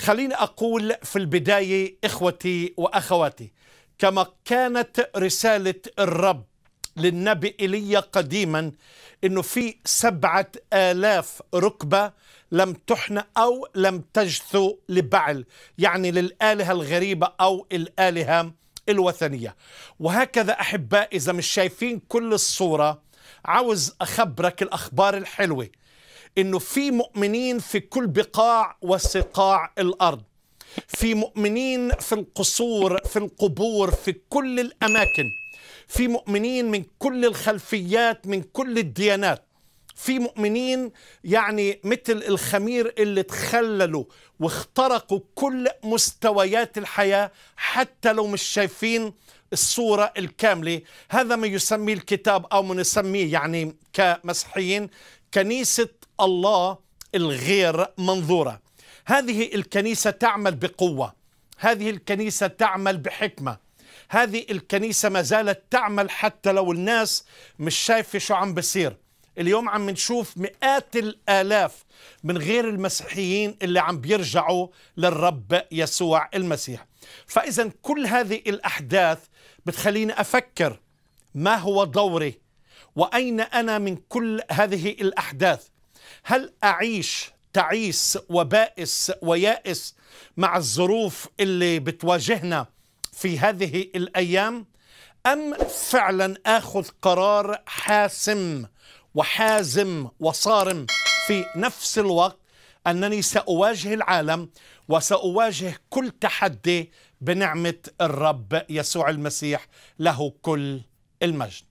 خليني أقول في البداية إخوتي وأخواتي كما كانت رسالة الرب للنبي إيليا قديما أنه في سبعة آلاف ركبة لم تحنى أو لم تجثو لبعل يعني للآلهة الغريبة أو الآلهة الوثنية وهكذا أحباء إذا مش شايفين كل الصورة عاوز أخبرك الأخبار الحلوة انه في مؤمنين في كل بقاع وسقاع الارض في مؤمنين في القصور في القبور في كل الاماكن في مؤمنين من كل الخلفيات من كل الديانات في مؤمنين يعني مثل الخمير اللي تخللوا واخترقوا كل مستويات الحياة حتى لو مش شايفين الصورة الكاملة هذا ما يسميه الكتاب أو ما نسميه يعني كمسيحيين كنيسة الله الغير منظورة هذه الكنيسة تعمل بقوة هذه الكنيسة تعمل بحكمة هذه الكنيسة ما زالت تعمل حتى لو الناس مش شايفة شو عم بصير اليوم عم نشوف مئات الآلاف من غير المسيحيين اللي عم بيرجعوا للرب يسوع المسيح فإذا كل هذه الأحداث بتخليني أفكر ما هو دوري وأين أنا من كل هذه الأحداث هل أعيش تعيس وبائس ويائس مع الظروف اللي بتواجهنا في هذه الأيام أم فعلا آخذ قرار حاسم وحازم وصارم في نفس الوقت أنني سأواجه العالم وسأواجه كل تحدي بنعمة الرب يسوع المسيح له كل المجد